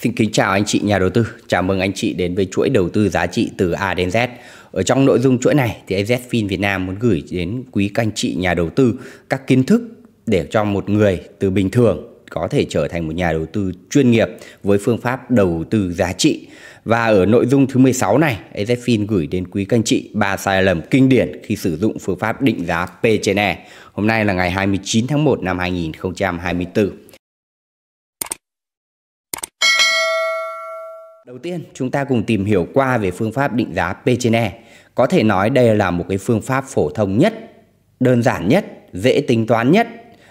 Xin kính chào anh chị nhà đầu tư, chào mừng anh chị đến với chuỗi đầu tư giá trị từ A đến Z. Ở trong nội dung chuỗi này thì AZFIN Việt Nam muốn gửi đến quý các anh chị nhà đầu tư các kiến thức để cho một người từ bình thường có thể trở thành một nhà đầu tư chuyên nghiệp với phương pháp đầu tư giá trị. Và ở nội dung thứ 16 này, AZFIN gửi đến quý các anh chị ba sai lầm kinh điển khi sử dụng phương pháp định giá P E. Hôm nay là ngày 29 tháng 1 năm 2024. Đầu tiên, chúng ta cùng tìm hiểu qua về phương pháp định giá P E. Có thể nói đây là một cái phương pháp phổ thông nhất, đơn giản nhất, dễ tính toán nhất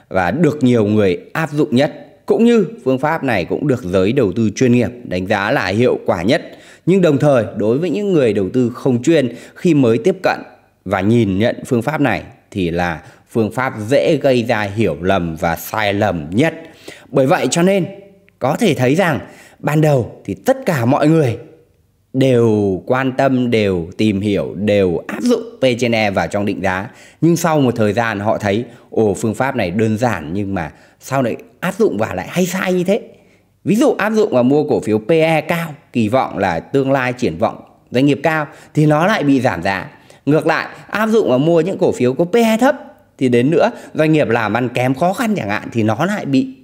và được nhiều người áp dụng nhất. Cũng như phương pháp này cũng được giới đầu tư chuyên nghiệp đánh giá là hiệu quả nhất. Nhưng đồng thời, đối với những người đầu tư không chuyên khi mới tiếp cận và nhìn nhận phương pháp này thì là phương pháp dễ gây ra hiểu lầm và sai lầm nhất. Bởi vậy cho nên có thể thấy rằng ban đầu thì tất cả mọi người đều quan tâm, đều tìm hiểu, đều áp dụng P/E vào trong định giá. Nhưng sau một thời gian họ thấy ồ phương pháp này đơn giản nhưng mà sau lại áp dụng vào lại hay sai như thế. Ví dụ áp dụng vào mua cổ phiếu PE cao, kỳ vọng là tương lai triển vọng doanh nghiệp cao thì nó lại bị giảm giá. Ngược lại, áp dụng vào mua những cổ phiếu có PE thấp thì đến nữa doanh nghiệp làm ăn kém khó khăn chẳng hạn thì nó lại bị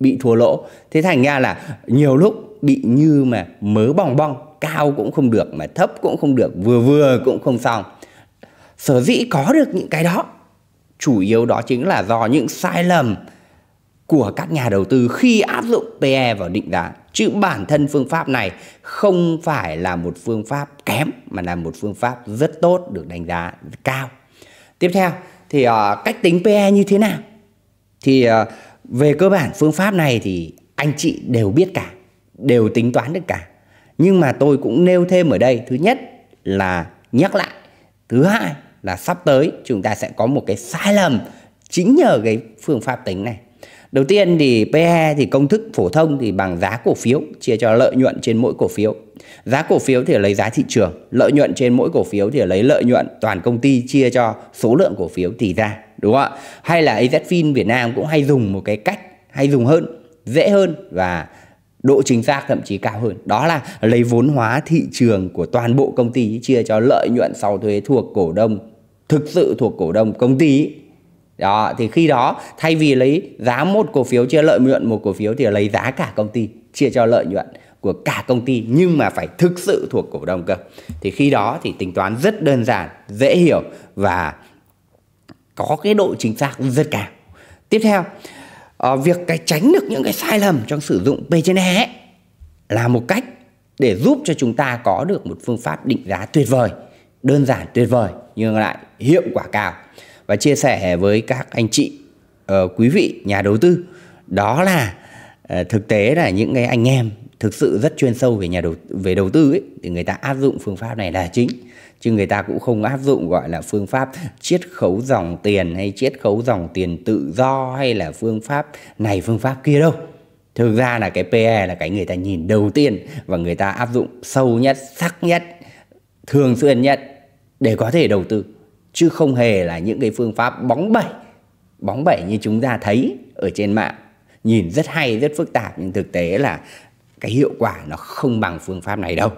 bị thua lỗ thế thành ra là nhiều lúc bị như mà mớ bong bong cao cũng không được mà thấp cũng không được vừa vừa cũng không xong sở dĩ có được những cái đó chủ yếu đó chính là do những sai lầm của các nhà đầu tư khi áp dụng PE vào định giá chứ bản thân phương pháp này không phải là một phương pháp kém mà là một phương pháp rất tốt được đánh giá cao tiếp theo thì uh, cách tính PE như thế nào thì uh, về cơ bản phương pháp này thì anh chị đều biết cả đều tính toán được cả nhưng mà tôi cũng nêu thêm ở đây thứ nhất là nhắc lại thứ hai là sắp tới chúng ta sẽ có một cái sai lầm chính nhờ cái phương pháp tính này Đầu tiên thì PE thì công thức phổ thông thì bằng giá cổ phiếu chia cho lợi nhuận trên mỗi cổ phiếu. Giá cổ phiếu thì lấy giá thị trường, lợi nhuận trên mỗi cổ phiếu thì lấy lợi nhuận toàn công ty chia cho số lượng cổ phiếu thì ra, đúng không ạ? Hay là AZFIN Việt Nam cũng hay dùng một cái cách hay dùng hơn, dễ hơn và độ chính xác thậm chí cao hơn đó là lấy vốn hóa thị trường của toàn bộ công ty chia cho lợi nhuận sau thuế thuộc cổ đông thực sự thuộc cổ đông công ty đó thì khi đó thay vì lấy giá một cổ phiếu chia lợi nhuận một cổ phiếu thì lấy giá cả công ty chia cho lợi nhuận của cả công ty nhưng mà phải thực sự thuộc cổ đông cơ thì khi đó thì tính toán rất đơn giản dễ hiểu và có cái độ chính xác rất cao tiếp theo ờ, việc cái tránh được những cái sai lầm trong sử dụng P E là một cách để giúp cho chúng ta có được một phương pháp định giá tuyệt vời đơn giản tuyệt vời nhưng lại hiệu quả cao và chia sẻ với các anh chị ờ, quý vị nhà đầu tư đó là ờ, thực tế là những cái anh em thực sự rất chuyên sâu về nhà đầu về đầu tư ấy, thì người ta áp dụng phương pháp này là chính chứ người ta cũng không áp dụng gọi là phương pháp chiết khấu dòng tiền hay chiết khấu dòng tiền tự do hay là phương pháp này phương pháp kia đâu thực ra là cái PE là cái người ta nhìn đầu tiên và người ta áp dụng sâu nhất sắc nhất thường xuyên nhất để có thể đầu tư chứ không hề là những cái phương pháp bóng bẩy bóng bẩy như chúng ta thấy ở trên mạng nhìn rất hay rất phức tạp nhưng thực tế là cái hiệu quả nó không bằng phương pháp này đâu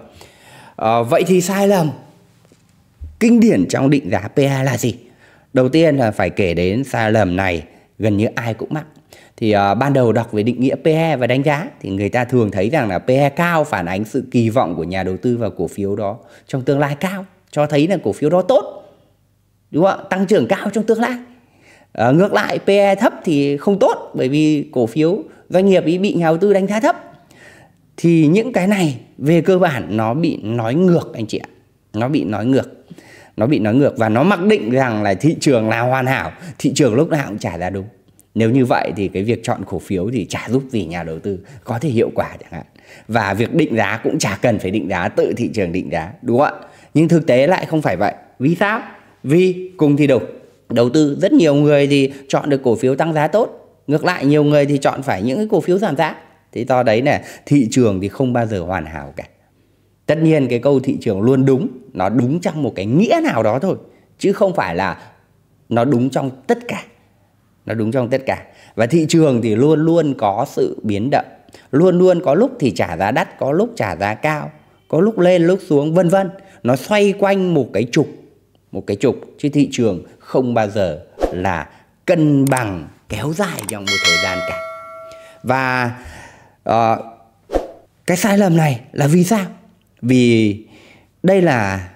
à, vậy thì sai lầm kinh điển trong định giá PA là gì đầu tiên là phải kể đến sai lầm này gần như ai cũng mắc thì uh, ban đầu đọc về định nghĩa PE và đánh giá thì người ta thường thấy rằng là PE cao phản ánh sự kỳ vọng của nhà đầu tư vào cổ phiếu đó trong tương lai cao cho thấy là cổ phiếu đó tốt đúng không ạ tăng trưởng cao trong tương lai à, ngược lại PE thấp thì không tốt bởi vì cổ phiếu doanh nghiệp ý bị nhà đầu tư đánh giá thấp thì những cái này về cơ bản nó bị nói ngược anh chị ạ nó bị nói ngược nó bị nói ngược và nó mặc định rằng là thị trường là hoàn hảo thị trường lúc nào cũng trả ra đúng nếu như vậy thì cái việc chọn cổ phiếu thì chả giúp gì nhà đầu tư có thể hiệu quả chẳng hạn và việc định giá cũng chả cần phải định giá tự thị trường định giá đúng không ạ nhưng thực tế lại không phải vậy vì sao vì cùng thì đủ đầu tư rất nhiều người thì chọn được cổ phiếu tăng giá tốt ngược lại nhiều người thì chọn phải những cái cổ phiếu giảm giá thì do đấy nè thị trường thì không bao giờ hoàn hảo cả tất nhiên cái câu thị trường luôn đúng nó đúng trong một cái nghĩa nào đó thôi chứ không phải là nó đúng trong tất cả nó đúng trong tất cả và thị trường thì luôn luôn có sự biến động luôn luôn có lúc thì trả giá đắt có lúc trả giá cao có lúc lên lúc xuống vân vân nó xoay quanh một cái trục một cái trục chứ thị trường không bao giờ là cân bằng kéo dài trong một thời gian cả và uh, cái sai lầm này là vì sao vì đây là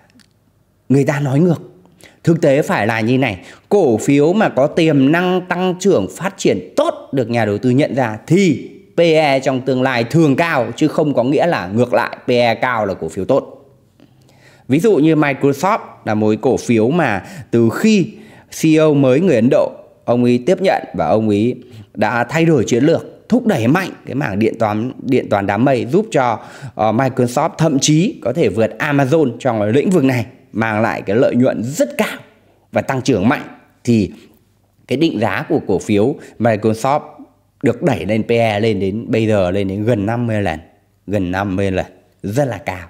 người ta nói ngược thực tế phải là như này cổ phiếu mà có tiềm năng tăng trưởng phát triển tốt được nhà đầu tư nhận ra thì PE trong tương lai thường cao chứ không có nghĩa là ngược lại PE cao là cổ phiếu tốt Ví dụ như Microsoft là một cổ phiếu mà từ khi CEO mới người Ấn Độ ông ấy tiếp nhận và ông ấy đã thay đổi chiến lược thúc đẩy mạnh cái mảng điện toán điện toán đám mây giúp cho uh, Microsoft thậm chí có thể vượt Amazon trong lĩnh vực này mang lại cái lợi nhuận rất cao và tăng trưởng mạnh thì cái định giá của cổ phiếu Microsoft được đẩy lên PE lên đến bây giờ lên đến gần 50 lần, gần 50 lần, rất là cao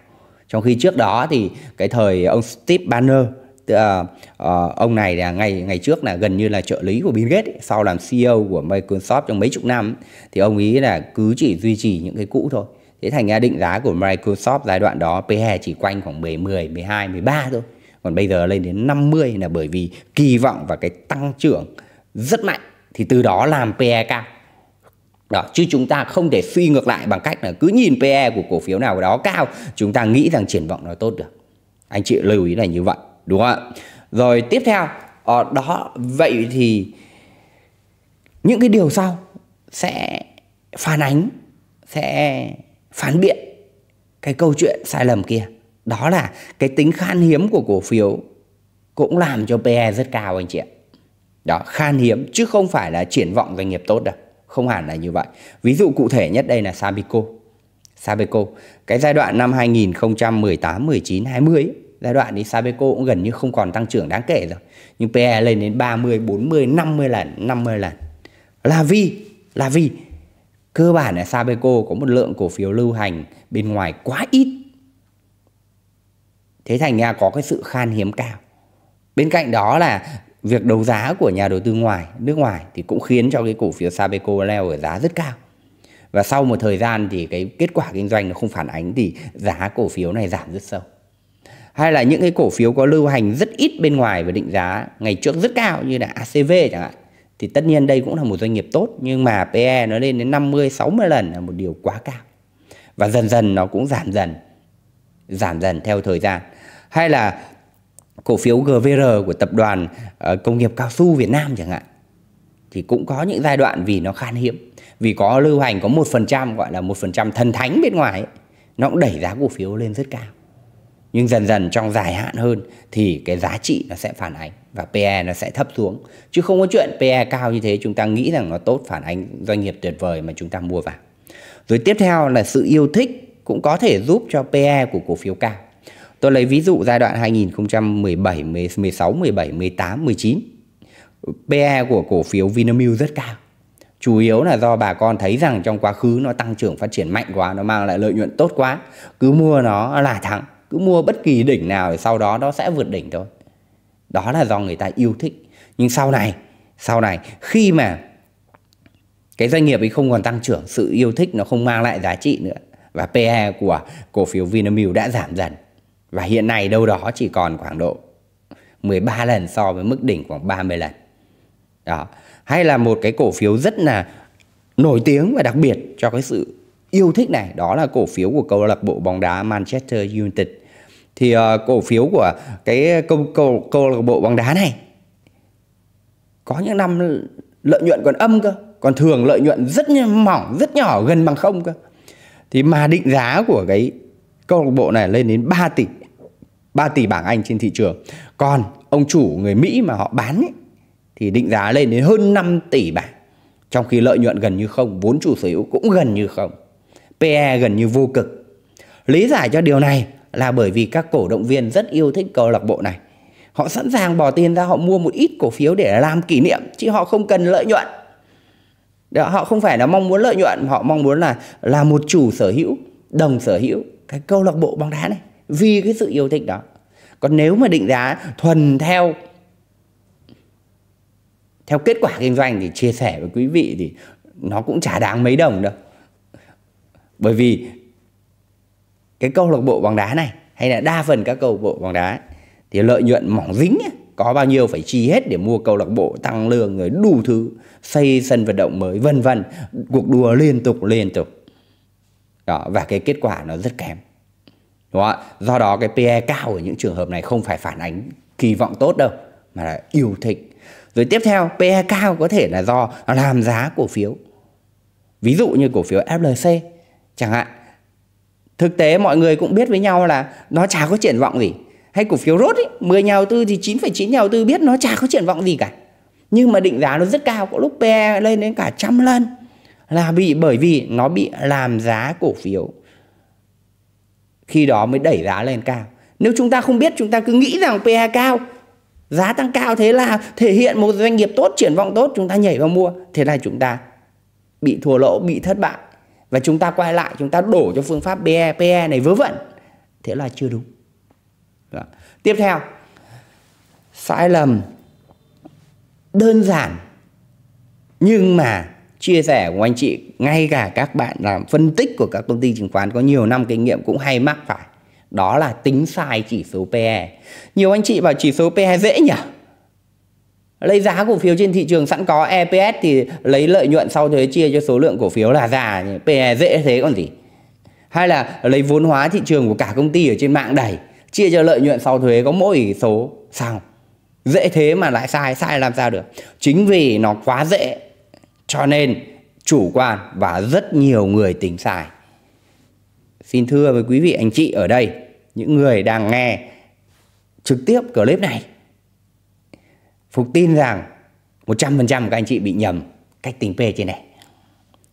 trong khi trước đó thì cái thời ông Steve Banner à, à, ông này là ngày ngày trước là gần như là trợ lý của Bill Gates ấy, sau làm CEO của Microsoft trong mấy chục năm thì ông ý là cứ chỉ duy trì những cái cũ thôi thế thành ra định giá của Microsoft giai đoạn đó PE chỉ quanh khoảng 10, 10, 12, 13 thôi còn bây giờ lên đến 50 là bởi vì kỳ vọng và cái tăng trưởng rất mạnh thì từ đó làm PE cao đó chứ chúng ta không thể suy ngược lại bằng cách là cứ nhìn PE của cổ phiếu nào đó cao chúng ta nghĩ rằng triển vọng nó tốt được anh chị lưu ý là như vậy đúng không ạ rồi tiếp theo ờ, đó vậy thì những cái điều sau sẽ phản ánh sẽ phản biện cái câu chuyện sai lầm kia đó là cái tính khan hiếm của cổ phiếu cũng làm cho PE rất cao anh chị ạ đó khan hiếm chứ không phải là triển vọng doanh nghiệp tốt đâu không hẳn là như vậy. Ví dụ cụ thể nhất đây là Sabico. Sabeco. Cái giai đoạn năm 2018, 19, 20 ấy, giai đoạn thì Sabeco cũng gần như không còn tăng trưởng đáng kể rồi. Nhưng PE lên đến 30, 40, 50 lần, 50 lần. Là vì, là vì cơ bản là Sabeco có một lượng cổ phiếu lưu hành bên ngoài quá ít. Thế thành ra có cái sự khan hiếm cao. Bên cạnh đó là việc đấu giá của nhà đầu tư ngoài nước ngoài thì cũng khiến cho cái cổ phiếu Sabeco leo ở giá rất cao và sau một thời gian thì cái kết quả kinh doanh nó không phản ánh thì giá cổ phiếu này giảm rất sâu hay là những cái cổ phiếu có lưu hành rất ít bên ngoài và định giá ngày trước rất cao như là ACV chẳng hạn thì tất nhiên đây cũng là một doanh nghiệp tốt nhưng mà PE nó lên đến 50 60 lần là một điều quá cao. Và dần dần nó cũng giảm dần giảm dần theo thời gian. Hay là cổ phiếu GVR của tập đoàn ờ, công nghiệp cao su Việt Nam chẳng hạn thì cũng có những giai đoạn vì nó khan hiếm vì có lưu hành có một phần trăm gọi là một phần trăm thần thánh bên ngoài ấy, nó cũng đẩy giá cổ phiếu lên rất cao nhưng dần dần trong dài hạn hơn thì cái giá trị nó sẽ phản ánh và PE nó sẽ thấp xuống chứ không có chuyện PE cao như thế chúng ta nghĩ rằng nó tốt phản ánh doanh nghiệp tuyệt vời mà chúng ta mua vào rồi tiếp theo là sự yêu thích cũng có thể giúp cho PE của cổ phiếu cao Tôi lấy ví dụ giai đoạn 2017, 16, 17, 18, 19. PE của cổ phiếu Vinamilk rất cao. Chủ yếu là do bà con thấy rằng trong quá khứ nó tăng trưởng phát triển mạnh quá, nó mang lại lợi nhuận tốt quá. Cứ mua nó là thắng, cứ mua bất kỳ đỉnh nào thì sau đó nó sẽ vượt đỉnh thôi. Đó là do người ta yêu thích. Nhưng sau này, sau này khi mà cái doanh nghiệp ấy không còn tăng trưởng, sự yêu thích nó không mang lại giá trị nữa và PE của cổ phiếu Vinamilk đã giảm dần và hiện nay đâu đó chỉ còn khoảng độ 13 lần so với mức đỉnh khoảng 30 lần. Đó. Hay là một cái cổ phiếu rất là nổi tiếng và đặc biệt cho cái sự yêu thích này, đó là cổ phiếu của câu lạc bộ bóng đá Manchester United. Thì uh, cổ phiếu của cái câu câu câu lạc bộ bóng đá này có những năm lợi nhuận còn âm cơ, còn thường lợi nhuận rất mỏng, rất nhỏ, gần bằng không cơ. Thì mà định giá của cái câu lạc bộ này lên đến 3 tỷ 3 tỷ bảng Anh trên thị trường còn ông chủ người Mỹ mà họ bán ấy, thì định giá lên đến hơn 5 tỷ bảng trong khi lợi nhuận gần như không vốn chủ sở hữu cũng gần như không PE gần như vô cực lý giải cho điều này là bởi vì các cổ động viên rất yêu thích câu lạc bộ này họ sẵn sàng bỏ tiền ra họ mua một ít cổ phiếu để làm kỷ niệm chứ họ không cần lợi nhuận Đó, họ không phải là mong muốn lợi nhuận họ mong muốn là là một chủ sở hữu đồng sở hữu cái câu lạc bộ bóng đá này vì cái sự yêu thích đó còn nếu mà định giá thuần theo theo kết quả kinh doanh thì chia sẻ với quý vị thì nó cũng chả đáng mấy đồng đâu bởi vì cái câu lạc bộ bóng đá này hay là đa phần các câu lạc bộ bóng đá thì lợi nhuận mỏng dính có bao nhiêu phải chi hết để mua câu lạc bộ tăng lương người đủ thứ xây sân vận động mới vân vân cuộc đua liên tục liên tục đó, và cái kết quả nó rất kém đúng không? do đó cái PE cao ở những trường hợp này không phải phản ánh kỳ vọng tốt đâu mà là yêu thích rồi tiếp theo PE cao có thể là do làm giá cổ phiếu ví dụ như cổ phiếu FLC chẳng hạn thực tế mọi người cũng biết với nhau là nó chả có triển vọng gì hay cổ phiếu rốt ấy, 10 nhà đầu tư thì 9,9 nhà đầu tư biết nó chả có triển vọng gì cả nhưng mà định giá nó rất cao có lúc PE lên đến cả trăm lần là bị bởi vì nó bị làm giá cổ phiếu khi đó mới đẩy giá lên cao nếu chúng ta không biết chúng ta cứ nghĩ rằng PA cao giá tăng cao thế là thể hiện một doanh nghiệp tốt triển vọng tốt chúng ta nhảy vào mua thế là chúng ta bị thua lỗ bị thất bại và chúng ta quay lại chúng ta đổ cho phương pháp PE PE này vớ vẩn thế là chưa đúng đó. Dạ. tiếp theo sai lầm đơn giản nhưng mà chia sẻ của anh chị ngay cả các bạn làm phân tích của các công ty chứng khoán có nhiều năm kinh nghiệm cũng hay mắc phải đó là tính sai chỉ số PE nhiều anh chị bảo chỉ số PE dễ nhỉ lấy giá cổ phiếu trên thị trường sẵn có EPS thì lấy lợi nhuận sau thuế chia cho số lượng cổ phiếu là già PE dễ thế còn gì hay là lấy vốn hóa thị trường của cả công ty ở trên mạng đầy chia cho lợi nhuận sau thuế có mỗi số sao dễ thế mà lại sai sai làm sao được chính vì nó quá dễ cho nên chủ quan và rất nhiều người tính sai. Xin thưa với quý vị anh chị ở đây, những người đang nghe trực tiếp clip này, Phục tin rằng 100% các anh chị bị nhầm cách tính P trên này.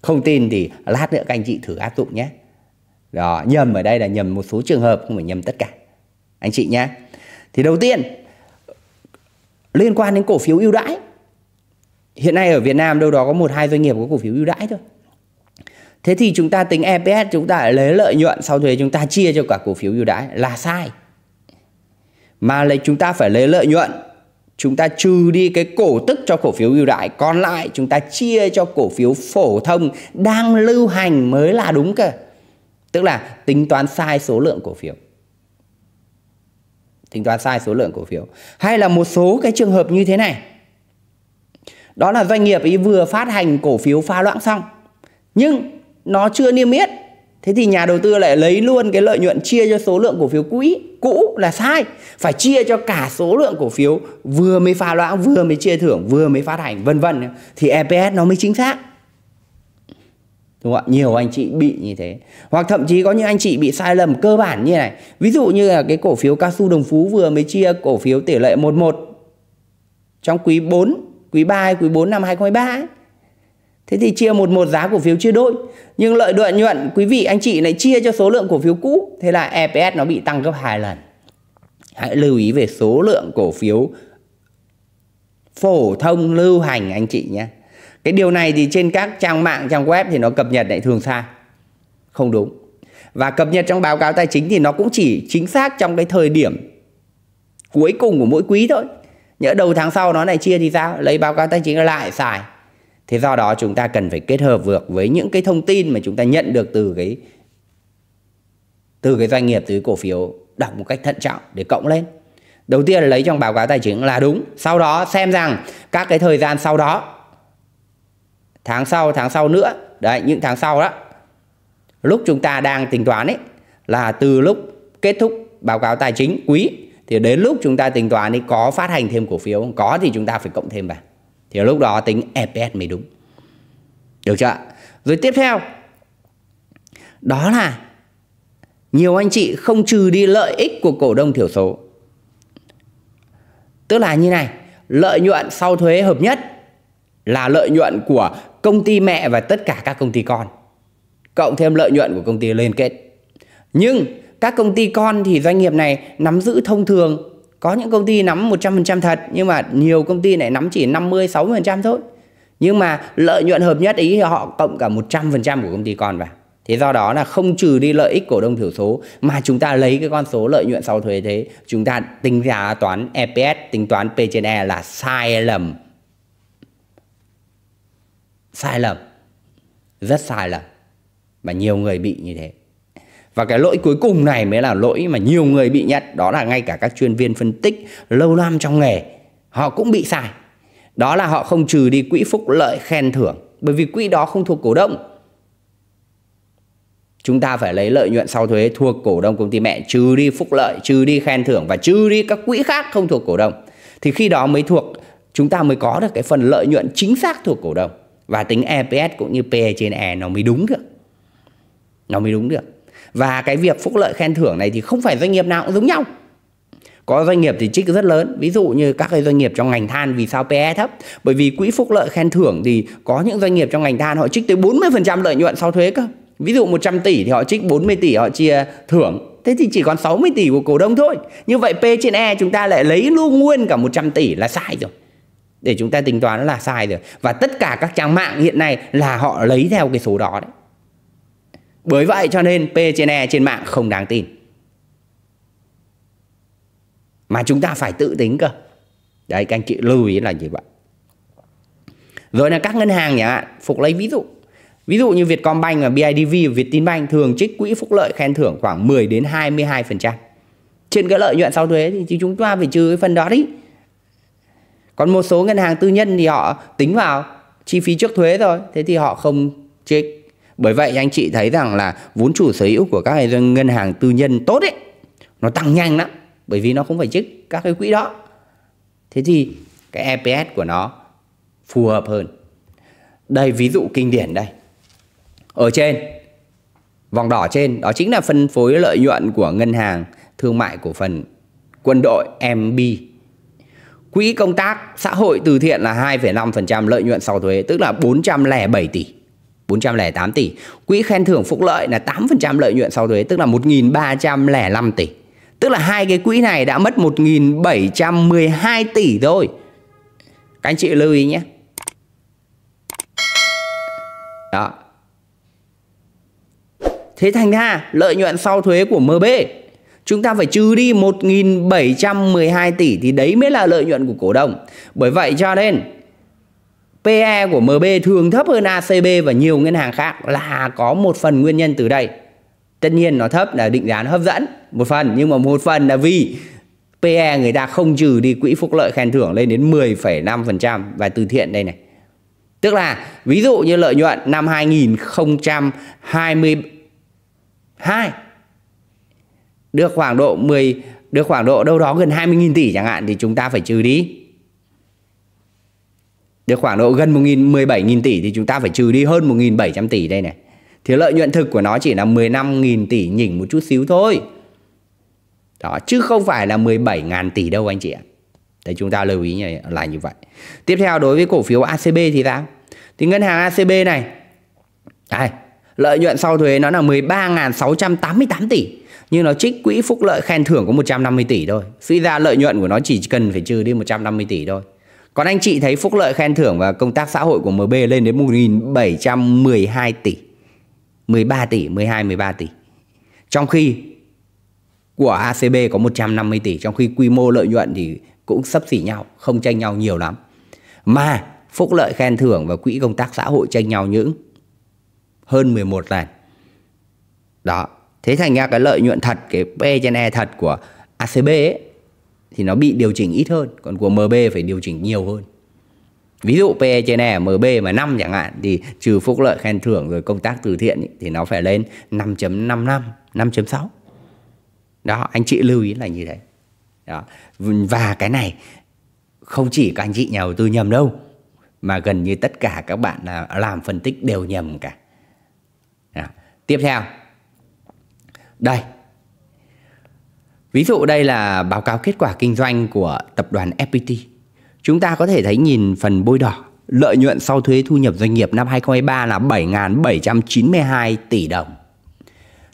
Không tin thì lát nữa các anh chị thử áp dụng nhé. Đó, nhầm ở đây là nhầm một số trường hợp, không phải nhầm tất cả. Anh chị nhé. Thì đầu tiên, liên quan đến cổ phiếu ưu đãi hiện nay ở Việt Nam đâu đó có một hai doanh nghiệp có cổ phiếu ưu đãi thôi thế thì chúng ta tính EPS chúng ta lấy lợi nhuận sau thuế chúng ta chia cho cả cổ phiếu ưu đãi là sai mà lấy chúng ta phải lấy lợi nhuận chúng ta trừ đi cái cổ tức cho cổ phiếu ưu đãi còn lại chúng ta chia cho cổ phiếu phổ thông đang lưu hành mới là đúng cơ tức là tính toán sai số lượng cổ phiếu tính toán sai số lượng cổ phiếu hay là một số cái trường hợp như thế này đó là doanh nghiệp ấy vừa phát hành cổ phiếu pha loãng xong nhưng nó chưa niêm yết thế thì nhà đầu tư lại lấy luôn cái lợi nhuận chia cho số lượng cổ phiếu quỹ cũ là sai phải chia cho cả số lượng cổ phiếu vừa mới pha loãng vừa mới chia thưởng vừa mới phát hành vân vân thì EPS nó mới chính xác đúng không ạ nhiều anh chị bị như thế hoặc thậm chí có những anh chị bị sai lầm cơ bản như này ví dụ như là cái cổ phiếu cao su đồng phú vừa mới chia cổ phiếu tỷ lệ 11 trong quý 4 quý 3 hay quý 4 năm 2023 ấy. Thế thì chia một một giá cổ phiếu chia đôi Nhưng lợi nhuận nhuận quý vị anh chị này chia cho số lượng cổ phiếu cũ Thế là EPS nó bị tăng gấp hai lần Hãy lưu ý về số lượng cổ phiếu phổ thông lưu hành anh chị nhé Cái điều này thì trên các trang mạng, trang web thì nó cập nhật lại thường sai Không đúng Và cập nhật trong báo cáo tài chính thì nó cũng chỉ chính xác trong cái thời điểm cuối cùng của mỗi quý thôi nhỡ đầu tháng sau nó này chia thì sao lấy báo cáo tài chính lại xài thế do đó chúng ta cần phải kết hợp vượt với những cái thông tin mà chúng ta nhận được từ cái từ cái doanh nghiệp từ cái cổ phiếu đọc một cách thận trọng để cộng lên đầu tiên là lấy trong báo cáo tài chính là đúng sau đó xem rằng các cái thời gian sau đó tháng sau tháng sau nữa đấy những tháng sau đó lúc chúng ta đang tính toán ấy là từ lúc kết thúc báo cáo tài chính quý thì đến lúc chúng ta tính toán thì có phát hành thêm cổ phiếu không có thì chúng ta phải cộng thêm vào thì lúc đó tính EPS mới đúng được chưa rồi tiếp theo đó là nhiều anh chị không trừ đi lợi ích của cổ đông thiểu số tức là như này lợi nhuận sau thuế hợp nhất là lợi nhuận của công ty mẹ và tất cả các công ty con cộng thêm lợi nhuận của công ty liên kết nhưng các công ty con thì doanh nghiệp này nắm giữ thông thường có những công ty nắm 100% thật nhưng mà nhiều công ty này nắm chỉ 50 60% thôi. Nhưng mà lợi nhuận hợp nhất ý họ cộng cả 100% của công ty con vào. Thế do đó là không trừ đi lợi ích cổ đông thiểu số mà chúng ta lấy cái con số lợi nhuận sau thuế thế, chúng ta tính giá toán EPS, tính toán P E là sai lầm. Sai lầm. Rất sai lầm. Và nhiều người bị như thế và cái lỗi cuối cùng này mới là lỗi mà nhiều người bị nhận đó là ngay cả các chuyên viên phân tích lâu năm trong nghề họ cũng bị sai đó là họ không trừ đi quỹ phúc lợi khen thưởng bởi vì quỹ đó không thuộc cổ đông chúng ta phải lấy lợi nhuận sau thuế thuộc cổ đông công ty mẹ trừ đi phúc lợi trừ đi khen thưởng và trừ đi các quỹ khác không thuộc cổ đông thì khi đó mới thuộc chúng ta mới có được cái phần lợi nhuận chính xác thuộc cổ đông và tính EPS cũng như PE trên E nó mới đúng được nó mới đúng được và cái việc phúc lợi khen thưởng này thì không phải doanh nghiệp nào cũng giống nhau có doanh nghiệp thì trích rất lớn ví dụ như các cái doanh nghiệp trong ngành than vì sao PE thấp bởi vì quỹ phúc lợi khen thưởng thì có những doanh nghiệp trong ngành than họ trích tới 40% lợi nhuận sau thuế cơ ví dụ 100 tỷ thì họ trích 40 tỷ họ chia thưởng thế thì chỉ còn 60 tỷ của cổ đông thôi như vậy P trên E chúng ta lại lấy luôn nguyên cả 100 tỷ là sai rồi để chúng ta tính toán là sai rồi và tất cả các trang mạng hiện nay là họ lấy theo cái số đó đấy bởi vậy cho nên P trên E trên mạng không đáng tin. Mà chúng ta phải tự tính cơ. Đấy các anh chị lưu ý là như vậy. Rồi là các ngân hàng nhỉ ạ, Phục lấy ví dụ. Ví dụ như Vietcombank và BIDV và Vietinbank thường trích quỹ phúc lợi khen thưởng khoảng 10 đến 22%. Trên cái lợi nhuận sau thuế thì chúng ta phải trừ cái phần đó đi. Còn một số ngân hàng tư nhân thì họ tính vào chi phí trước thuế rồi, thế thì họ không trích bởi vậy anh chị thấy rằng là vốn chủ sở hữu của các ngân hàng tư nhân tốt ấy nó tăng nhanh lắm bởi vì nó không phải trích các cái quỹ đó. Thế thì cái EPS của nó phù hợp hơn. Đây ví dụ kinh điển đây. Ở trên vòng đỏ trên đó chính là phân phối lợi nhuận của ngân hàng thương mại cổ phần quân đội MB. Quỹ công tác xã hội từ thiện là 2,5% lợi nhuận sau thuế, tức là 407 tỷ. 408 tỷ. Quỹ khen thưởng phúc lợi là 8% lợi nhuận sau thuế tức là 1.305 tỷ. Tức là hai cái quỹ này đã mất 1.712 tỷ thôi. Các anh chị lưu ý nhé. Đó. Thế thành ra lợi nhuận sau thuế của MB chúng ta phải trừ đi 1.712 tỷ thì đấy mới là lợi nhuận của cổ đông. Bởi vậy cho nên PE của MB thường thấp hơn ACB và nhiều ngân hàng khác là có một phần nguyên nhân từ đây. Tất nhiên nó thấp là định giá nó hấp dẫn một phần nhưng mà một phần là vì PE người ta không trừ đi quỹ phúc lợi khen thưởng lên đến 10,5% và từ thiện đây này. Tức là ví dụ như lợi nhuận năm 2022 được khoảng độ 10 được khoảng độ đâu đó gần 20.000 tỷ chẳng hạn thì chúng ta phải trừ đi được khoảng độ gần 1.017.000 tỷ thì chúng ta phải trừ đi hơn 1.700 tỷ đây này. Thì lợi nhuận thực của nó chỉ là 15.000 tỷ nhỉnh một chút xíu thôi. Đó, chứ không phải là 17.000 tỷ đâu anh chị ạ. Đấy chúng ta lưu ý như, là như vậy. Tiếp theo đối với cổ phiếu ACB thì sao? Thì ngân hàng ACB này đây, lợi nhuận sau thuế nó là 13.688 tỷ nhưng nó trích quỹ phúc lợi khen thưởng có 150 tỷ thôi. Suy ra lợi nhuận của nó chỉ cần phải trừ đi 150 tỷ thôi. Còn anh chị thấy phúc lợi khen thưởng và công tác xã hội của MB lên đến 1.712 tỷ. 13 tỷ, 12, 13 tỷ. Trong khi của ACB có 150 tỷ, trong khi quy mô lợi nhuận thì cũng sấp xỉ nhau, không tranh nhau nhiều lắm. Mà phúc lợi khen thưởng và quỹ công tác xã hội tranh nhau những hơn 11 lần. Đó, thế thành ra cái lợi nhuận thật, cái P trên E thật của ACB ấy, thì nó bị điều chỉnh ít hơn còn của MB phải điều chỉnh nhiều hơn ví dụ PE trên E MB mà 5 chẳng hạn thì trừ phúc lợi khen thưởng rồi công tác từ thiện thì nó phải lên 5.55 5.6 đó anh chị lưu ý là như thế đó. và cái này không chỉ các anh chị nhà đầu tư nhầm đâu mà gần như tất cả các bạn là làm phân tích đều nhầm cả đó. tiếp theo đây Ví dụ đây là báo cáo kết quả kinh doanh của tập đoàn FPT. Chúng ta có thể thấy nhìn phần bôi đỏ, lợi nhuận sau thuế thu nhập doanh nghiệp năm 2023 là 7.792 tỷ đồng.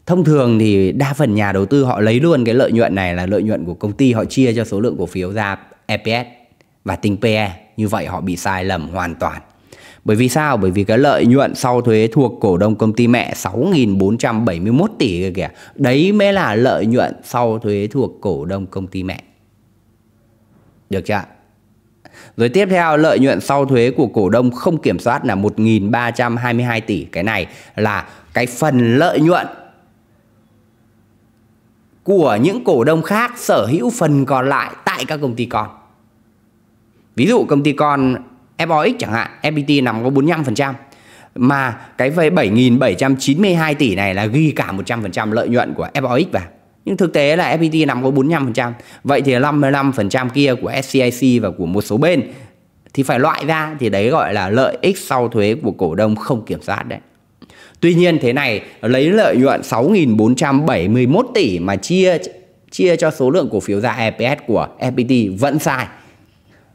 Thông thường thì đa phần nhà đầu tư họ lấy luôn cái lợi nhuận này là lợi nhuận của công ty họ chia cho số lượng cổ phiếu ra EPS và tính PE. Như vậy họ bị sai lầm hoàn toàn. Bởi vì sao? Bởi vì cái lợi nhuận sau thuế thuộc cổ đông công ty mẹ 6.471 tỷ kìa, kìa. Đấy mới là lợi nhuận sau thuế thuộc cổ đông công ty mẹ. Được chưa ạ? Rồi tiếp theo lợi nhuận sau thuế của cổ đông không kiểm soát là 1.322 tỷ. Cái này là cái phần lợi nhuận của những cổ đông khác sở hữu phần còn lại tại các công ty con. Ví dụ công ty con FOX chẳng hạn, FPT nằm có 45% mà cái về 7.792 tỷ này là ghi cả 100% lợi nhuận của FOX vào. Nhưng thực tế là FPT nằm có 45%, vậy thì 55% kia của SCIC và của một số bên thì phải loại ra thì đấy gọi là lợi ích sau thuế của cổ đông không kiểm soát đấy. Tuy nhiên thế này lấy lợi nhuận 6.471 tỷ mà chia chia cho số lượng cổ phiếu ra EPS của FPT vẫn sai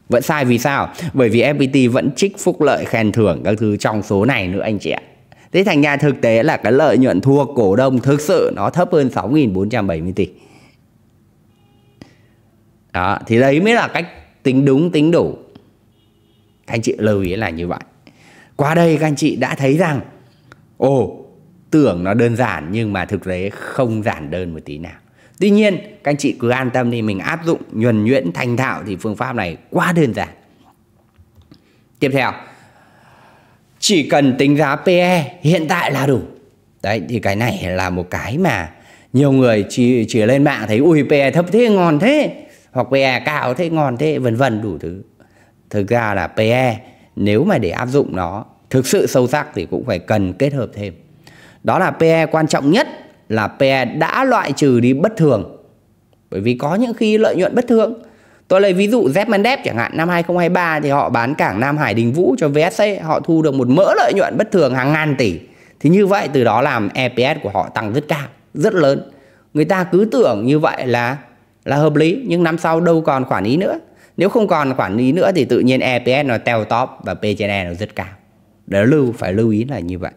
vẫn sai vì sao bởi vì fpt vẫn trích phúc lợi khen thưởng các thứ trong số này nữa anh chị ạ thế thành ra thực tế là cái lợi nhuận thua cổ đông thực sự nó thấp hơn 6.470 tỷ đó thì đấy mới là cách tính đúng tính đủ các anh chị lưu ý là như vậy qua đây các anh chị đã thấy rằng ồ tưởng nó đơn giản nhưng mà thực tế không giản đơn một tí nào Tuy nhiên các anh chị cứ an tâm đi mình áp dụng nhuần nhuyễn thành thạo thì phương pháp này quá đơn giản. Tiếp theo chỉ cần tính giá PE hiện tại là đủ. Đấy thì cái này là một cái mà nhiều người chỉ chỉ lên mạng thấy ui PE thấp thế ngon thế hoặc PE cao thế ngon thế vân vân đủ thứ. Thực ra là PE nếu mà để áp dụng nó thực sự sâu sắc thì cũng phải cần kết hợp thêm. Đó là PE quan trọng nhất là PE đã loại trừ đi bất thường. Bởi vì có những khi lợi nhuận bất thường. Tôi lấy ví dụ Zmandep chẳng hạn năm 2023 thì họ bán cảng Nam Hải Đình Vũ cho VSC, họ thu được một mỡ lợi nhuận bất thường hàng ngàn tỷ. Thì như vậy từ đó làm EPS của họ tăng rất cao, rất lớn. Người ta cứ tưởng như vậy là là hợp lý nhưng năm sau đâu còn khoản ý nữa. Nếu không còn khoản ý nữa thì tự nhiên EPS nó teo top và P E nó rất cao. Để lưu phải lưu ý là như vậy.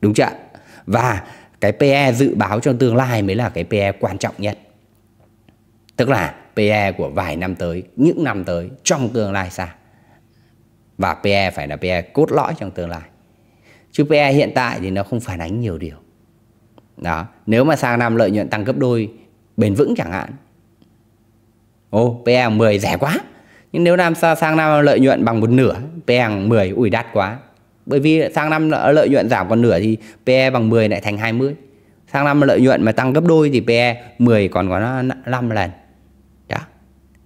Đúng chưa? Và cái PE dự báo trong tương lai mới là cái PE quan trọng nhất tức là PE của vài năm tới những năm tới trong tương lai xa và PE phải là PE cốt lõi trong tương lai chứ PE hiện tại thì nó không phản ánh nhiều điều đó nếu mà sang năm lợi nhuận tăng gấp đôi bền vững chẳng hạn ô PE 10 rẻ quá nhưng nếu năm sang năm lợi nhuận bằng một nửa PE 10 ủi đắt quá bởi vì sang năm lợi nhuận giảm còn nửa thì PE bằng 10 lại thành 20 sang năm lợi nhuận mà tăng gấp đôi thì PE 10 còn có 5 lần đó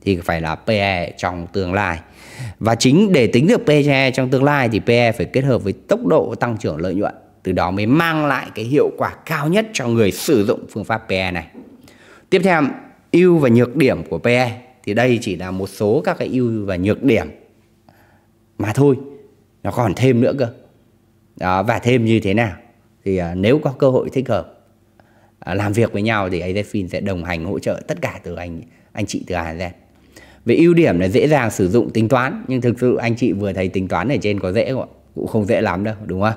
thì phải là PE trong tương lai và chính để tính được PE trong tương lai thì PE phải kết hợp với tốc độ tăng trưởng lợi nhuận từ đó mới mang lại cái hiệu quả cao nhất cho người sử dụng phương pháp PE này tiếp theo ưu và nhược điểm của PE thì đây chỉ là một số các cái ưu và nhược điểm mà thôi nó còn thêm nữa cơ đó, và thêm như thế nào thì à, nếu có cơ hội thích hợp à, làm việc với nhau thì AZFIN sẽ đồng hành hỗ trợ tất cả từ anh anh chị từ Hà Giang về ưu điểm là dễ dàng sử dụng tính toán nhưng thực sự anh chị vừa thấy tính toán ở trên có dễ không cũng không dễ lắm đâu đúng không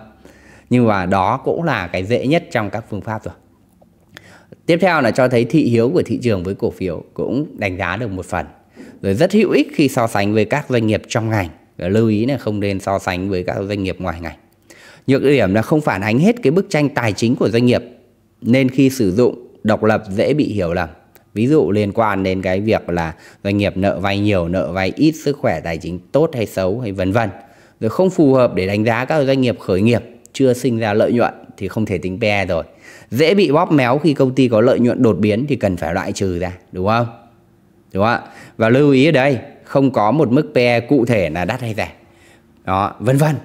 nhưng mà đó cũng là cái dễ nhất trong các phương pháp rồi tiếp theo là cho thấy thị hiếu của thị trường với cổ phiếu cũng đánh giá được một phần rồi rất hữu ích khi so sánh với các doanh nghiệp trong ngành lưu ý là không nên so sánh với các doanh nghiệp ngoài ngành nhược điểm là không phản ánh hết cái bức tranh tài chính của doanh nghiệp nên khi sử dụng độc lập dễ bị hiểu lầm ví dụ liên quan đến cái việc là doanh nghiệp nợ vay nhiều nợ vay ít sức khỏe tài chính tốt hay xấu hay vân vân rồi không phù hợp để đánh giá các doanh nghiệp khởi nghiệp chưa sinh ra lợi nhuận thì không thể tính PE rồi dễ bị bóp méo khi công ty có lợi nhuận đột biến thì cần phải loại trừ ra đúng không đúng không ạ và lưu ý ở đây không có một mức PE cụ thể là đắt hay rẻ đó vân vân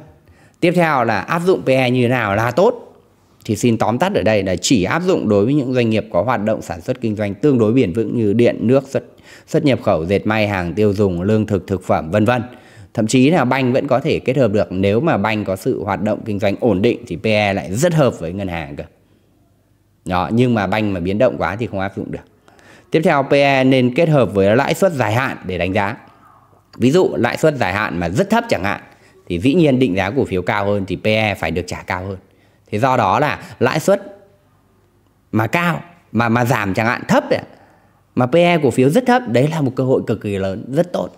tiếp theo là áp dụng PE như thế nào là tốt thì xin tóm tắt ở đây là chỉ áp dụng đối với những doanh nghiệp có hoạt động sản xuất kinh doanh tương đối bền vững như điện, nước, xuất, xuất nhập khẩu, dệt may, hàng tiêu dùng, lương thực, thực phẩm vân vân. Thậm chí là banh vẫn có thể kết hợp được nếu mà banh có sự hoạt động kinh doanh ổn định thì PE lại rất hợp với ngân hàng cơ. Đó, nhưng mà banh mà biến động quá thì không áp dụng được. Tiếp theo PE nên kết hợp với lãi suất dài hạn để đánh giá. Ví dụ lãi suất dài hạn mà rất thấp chẳng hạn thì dĩ nhiên định giá cổ phiếu cao hơn thì PE phải được trả cao hơn. Thế do đó là lãi suất mà cao mà mà giảm chẳng hạn thấp ấy, mà PE cổ phiếu rất thấp đấy là một cơ hội cực kỳ lớn, rất tốt.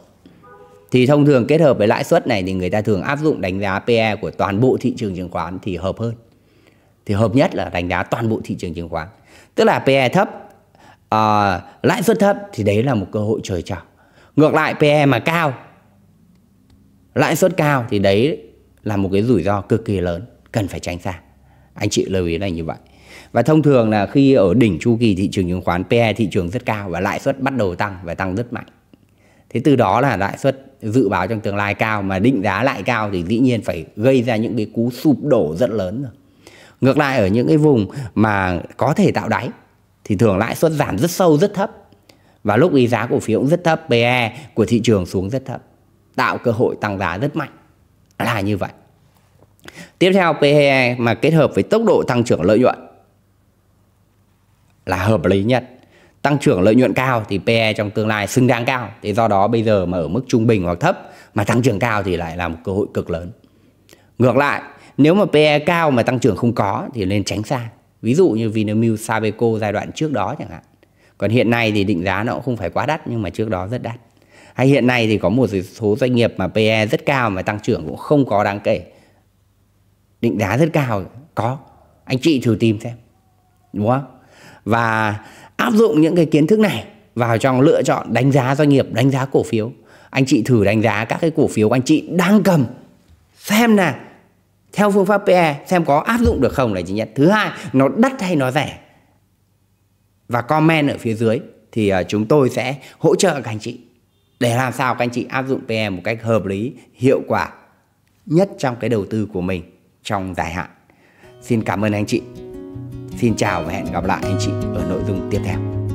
Thì thông thường kết hợp với lãi suất này thì người ta thường áp dụng đánh giá PE của toàn bộ thị trường chứng khoán thì hợp hơn. Thì hợp nhất là đánh giá toàn bộ thị trường chứng khoán. Tức là PE thấp, uh, lãi suất thấp thì đấy là một cơ hội trời trào ngược lại PE mà cao lãi suất cao thì đấy là một cái rủi ro cực kỳ lớn cần phải tránh xa anh chị lưu ý là như vậy và thông thường là khi ở đỉnh chu kỳ thị trường chứng khoán PE thị trường rất cao và lãi suất bắt đầu tăng và tăng rất mạnh thế từ đó là lãi suất dự báo trong tương lai cao mà định giá lại cao thì dĩ nhiên phải gây ra những cái cú sụp đổ rất lớn rồi ngược lại ở những cái vùng mà có thể tạo đáy thì thường lãi suất giảm rất sâu rất thấp và lúc ý giá cổ phiếu cũng rất thấp PE của thị trường xuống rất thấp tạo cơ hội tăng giá rất mạnh là như vậy tiếp theo PE mà kết hợp với tốc độ tăng trưởng lợi nhuận là hợp lý nhất tăng trưởng lợi nhuận cao thì PE trong tương lai xứng đáng cao thì do đó bây giờ mà ở mức trung bình hoặc thấp mà tăng trưởng cao thì lại là một cơ hội cực lớn ngược lại nếu mà PE cao mà tăng trưởng không có thì nên tránh xa ví dụ như Vinamilk Sabeco giai đoạn trước đó chẳng hạn còn hiện nay thì định giá nó cũng không phải quá đắt nhưng mà trước đó rất đắt hay hiện nay thì có một số doanh nghiệp mà PE rất cao mà tăng trưởng cũng không có đáng kể định giá rất cao có anh chị thử tìm xem đúng không và áp dụng những cái kiến thức này vào trong lựa chọn đánh giá doanh nghiệp đánh giá cổ phiếu anh chị thử đánh giá các cái cổ phiếu anh chị đang cầm xem nè, theo phương pháp PE xem có áp dụng được không là chính nhất thứ hai nó đắt hay nó rẻ và comment ở phía dưới thì à, chúng tôi sẽ hỗ trợ các anh chị để làm sao các anh chị áp dụng PM một cách hợp lý, hiệu quả nhất trong cái đầu tư của mình trong dài hạn. Xin cảm ơn anh chị. Xin chào và hẹn gặp lại anh chị ở nội dung tiếp theo.